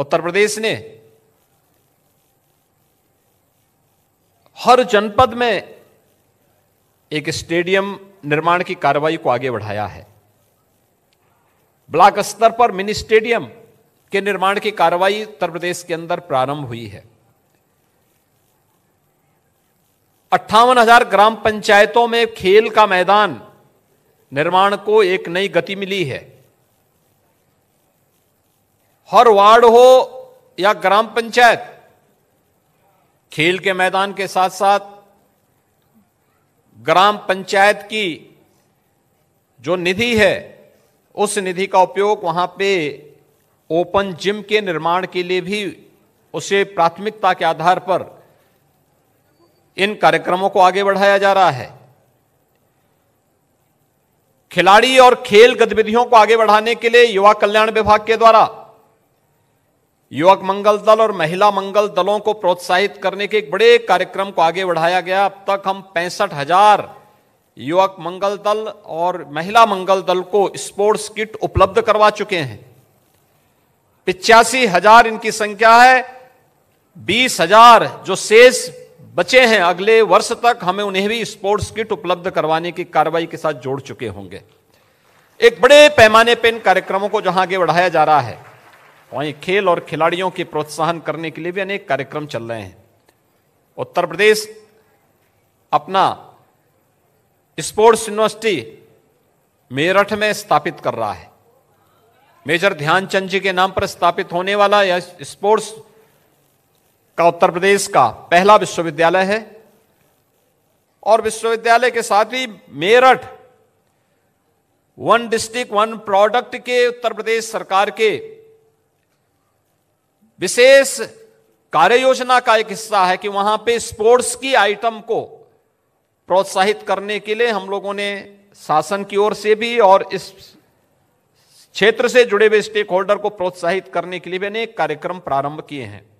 उत्तर प्रदेश ने हर जनपद में एक स्टेडियम निर्माण की कार्रवाई को आगे बढ़ाया है ब्लॉक स्तर पर मिनी स्टेडियम के निर्माण की कार्रवाई उत्तर प्रदेश के अंदर प्रारंभ हुई है अट्ठावन हजार ग्राम पंचायतों में खेल का मैदान निर्माण को एक नई गति मिली है हर वार्ड हो या ग्राम पंचायत खेल के मैदान के साथ साथ ग्राम पंचायत की जो निधि है उस निधि का उपयोग वहां पे ओपन जिम के निर्माण के लिए भी उसे प्राथमिकता के आधार पर इन कार्यक्रमों को आगे बढ़ाया जा रहा है खिलाड़ी और खेल गतिविधियों को आगे बढ़ाने के लिए युवा कल्याण विभाग के द्वारा युवक मंगल दल और महिला मंगल दलों को प्रोत्साहित करने के एक बड़े कार्यक्रम को आगे बढ़ाया गया अब तक हम पैंसठ हजार युवक मंगल दल और महिला मंगल दल को स्पोर्ट्स किट उपलब्ध करवा चुके हैं पिचासी हजार इनकी संख्या है बीस हजार जो शेष बचे हैं अगले वर्ष तक हमें उन्हें भी स्पोर्ट्स किट उपलब्ध करवाने की कार्रवाई के साथ जोड़ चुके होंगे एक बड़े पैमाने पर इन कार्यक्रमों को जहां आगे बढ़ाया जा रहा है वहीं खेल और खिलाड़ियों के प्रोत्साहन करने के लिए भी अनेक कार्यक्रम चल रहे हैं उत्तर प्रदेश अपना स्पोर्ट्स यूनिवर्सिटी मेरठ में स्थापित कर रहा है मेजर ध्यानचंद जी के नाम पर स्थापित होने वाला यह स्पोर्ट्स का उत्तर प्रदेश का पहला विश्वविद्यालय है और विश्वविद्यालय के साथ ही Meerut one district one product के उत्तर प्रदेश सरकार के विशेष कार्य योजना का एक हिस्सा है कि वहां पे स्पोर्ट्स की आइटम को प्रोत्साहित करने के लिए हम लोगों ने शासन की ओर से भी और इस क्षेत्र से जुड़े हुए स्टेक होल्डर को प्रोत्साहित करने के लिए भी अनेक कार्यक्रम प्रारंभ किए हैं